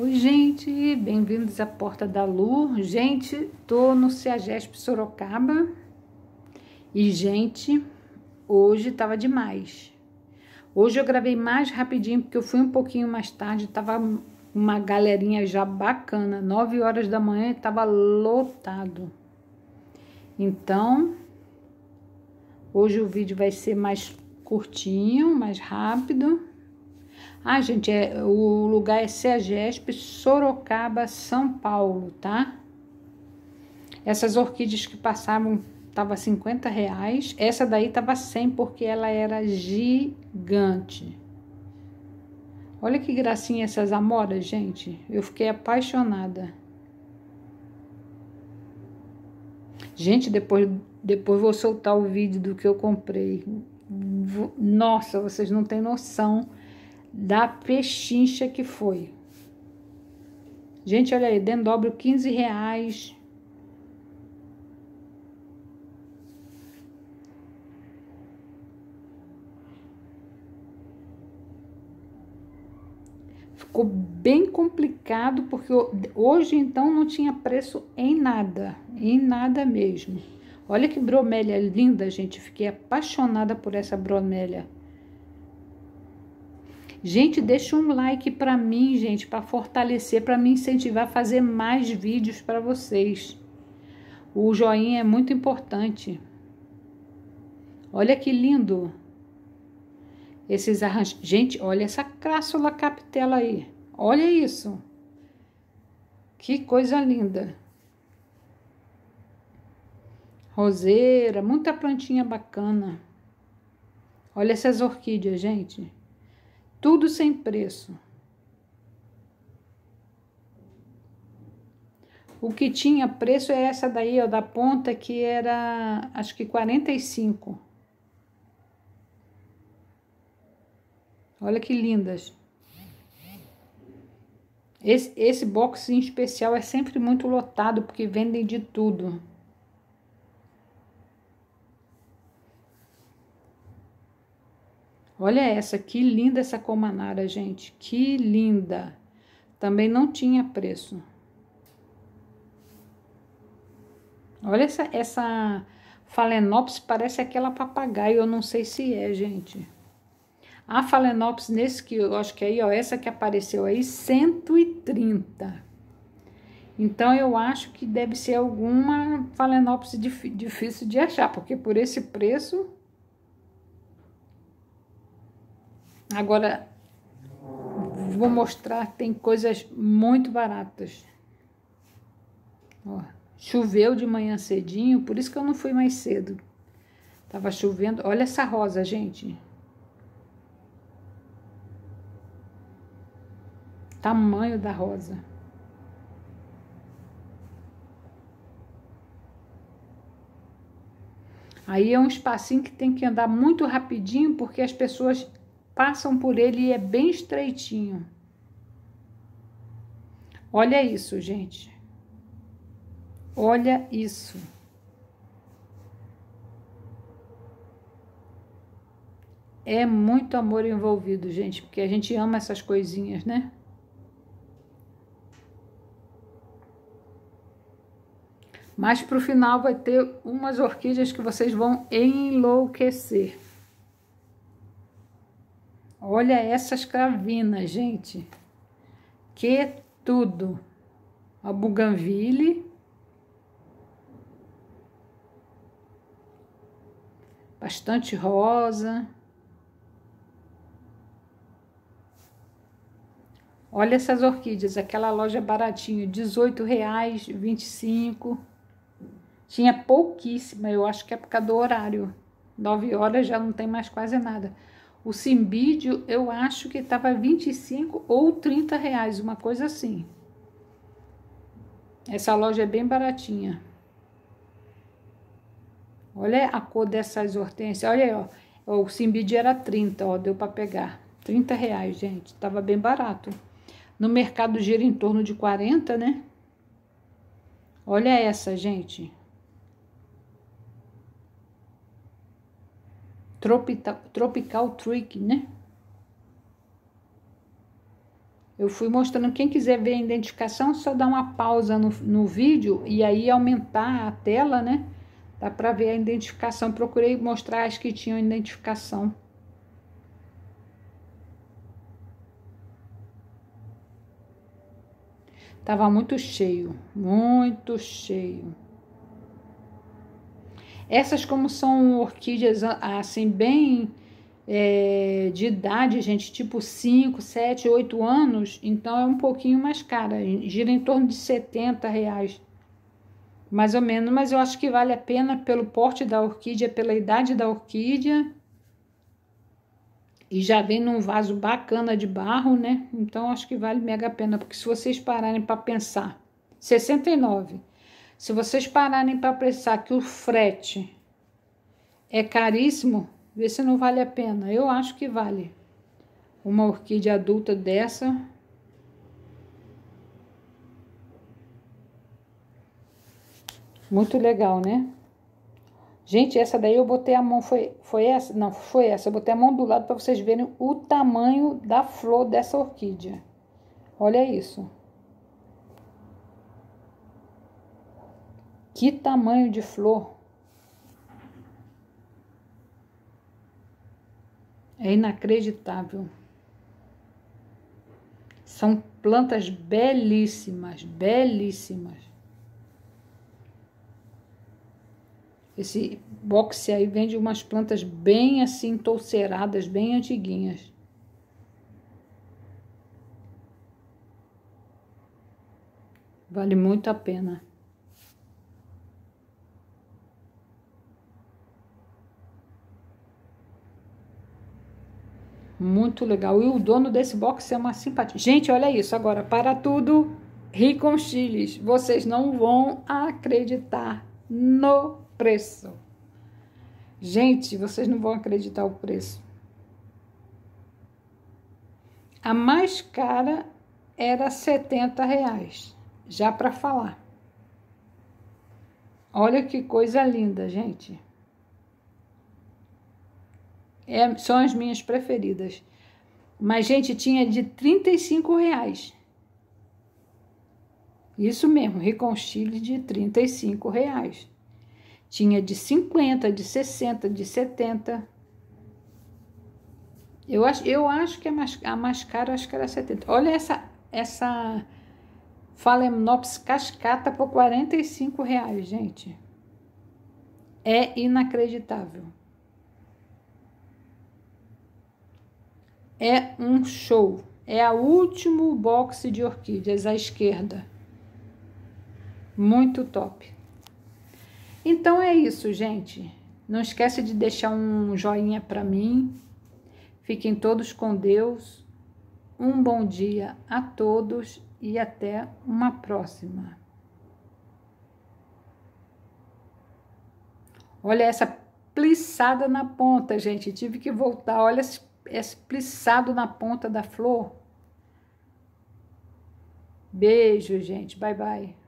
Oi, gente, bem-vindos à Porta da Lu. Gente, tô no Ceagesp Sorocaba e, gente, hoje tava demais. Hoje eu gravei mais rapidinho porque eu fui um pouquinho mais tarde, tava uma galerinha já bacana, 9 horas da manhã e tava lotado. Então, hoje o vídeo vai ser mais curtinho, mais rápido ah, gente, é, o lugar é CEGESP, Sorocaba, São Paulo, tá? Essas orquídeas que passavam tava 50 reais. Essa daí tava 100 porque ela era gigante. Olha que gracinha essas amoras, gente. Eu fiquei apaixonada. Gente, depois, depois vou soltar o vídeo do que eu comprei. Nossa, vocês não têm noção da pechincha que foi. Gente, olha aí, dendobro 15 reais. Ficou bem complicado porque hoje então não tinha preço em nada, em nada mesmo. Olha que bromélia linda, gente. Fiquei apaixonada por essa bromélia. Gente, deixa um like para mim, gente, para fortalecer, para me incentivar a fazer mais vídeos para vocês. O joinha é muito importante. Olha que lindo. Esses arranjos. Gente, olha essa crássula capitela aí. Olha isso. Que coisa linda. Roseira, muita plantinha bacana. Olha essas orquídeas, gente. Tudo sem preço. O que tinha preço é essa daí, ó, da ponta, que era acho que 45. Olha que lindas. Esse, esse box em especial é sempre muito lotado, porque vendem de tudo. Olha essa, que linda essa comanara, gente. Que linda. Também não tinha preço. Olha essa, essa Phalaenopsis parece aquela papagaio, eu não sei se é, gente. A Phalaenopsis nesse que eu acho que é aí, ó, essa que apareceu aí, 130. Então eu acho que deve ser alguma Phalaenopsis dif, difícil de achar, porque por esse preço Agora, vou mostrar tem coisas muito baratas. Ó, choveu de manhã cedinho, por isso que eu não fui mais cedo. Tava chovendo. Olha essa rosa, gente. Tamanho da rosa. Aí é um espacinho que tem que andar muito rapidinho, porque as pessoas passam por ele e é bem estreitinho. Olha isso, gente. Olha isso. É muito amor envolvido, gente, porque a gente ama essas coisinhas, né? Mas para o final vai ter umas orquídeas que vocês vão enlouquecer. Olha essas cravinas, gente. Que tudo. A buganville. Bastante rosa. Olha essas orquídeas, aquela loja é baratinho, R$18,25. Tinha pouquíssima, eu acho que é por causa do horário. 9 horas já não tem mais quase nada. O simbídio, eu acho que estava 25 ou 30 reais, uma coisa assim. Essa loja é bem baratinha. Olha a cor dessas hortênsias. Olha aí, ó. O simbídio era 30, ó. Deu para pegar. 30 reais, gente. Tava bem barato. No mercado gira em torno de 40, né? Olha essa, gente. Tropical, Tropical Trick, né? Eu fui mostrando, quem quiser ver a identificação, só dá uma pausa no, no vídeo e aí aumentar a tela, né? Dá para ver a identificação. Procurei mostrar as que tinham identificação. Tava muito cheio, muito cheio. Essas, como são orquídeas assim, bem é, de idade, gente, tipo 5, 7, 8 anos, então é um pouquinho mais cara, gira em torno de 70 reais, mais ou menos, mas eu acho que vale a pena pelo porte da orquídea, pela idade da orquídea, e já vem num vaso bacana de barro, né? Então acho que vale mega a pena, porque se vocês pararem para pensar, 69 se vocês pararem para pensar que o frete é caríssimo, vê se não vale a pena. Eu acho que vale. Uma orquídea adulta dessa. Muito legal, né? Gente, essa daí eu botei a mão, foi, foi essa? Não, foi essa. Eu botei a mão do lado para vocês verem o tamanho da flor dessa orquídea. Olha isso. Que tamanho de flor! É inacreditável. São plantas belíssimas, belíssimas. Esse boxe aí vende umas plantas bem assim, touceiradas, bem antiguinhas. Vale muito a pena. Muito legal. E o dono desse box é uma simpatia. Gente, olha isso. Agora, para tudo, Riconchiles. Vocês não vão acreditar no preço. Gente, vocês não vão acreditar o preço. A mais cara era 70 reais, já para falar. Olha que coisa linda, gente. É, são as minhas preferidas. Mas, gente, tinha de 35 reais. Isso mesmo, reconchile de 35 reais. Tinha de 50, de 60, de 70. Eu acho, eu acho que a é mais, a mais cara, acho que era 70. Olha essa, essa Phalaenops cascata por 45 reais, gente. É inacreditável. É um show. É a último boxe de orquídeas à esquerda. Muito top. Então é isso, gente. Não esquece de deixar um joinha para mim. Fiquem todos com Deus. Um bom dia a todos e até uma próxima. Olha essa plissada na ponta, gente. Tive que voltar. Olha esse é espliçado na ponta da flor. Beijo, gente. Bye, bye.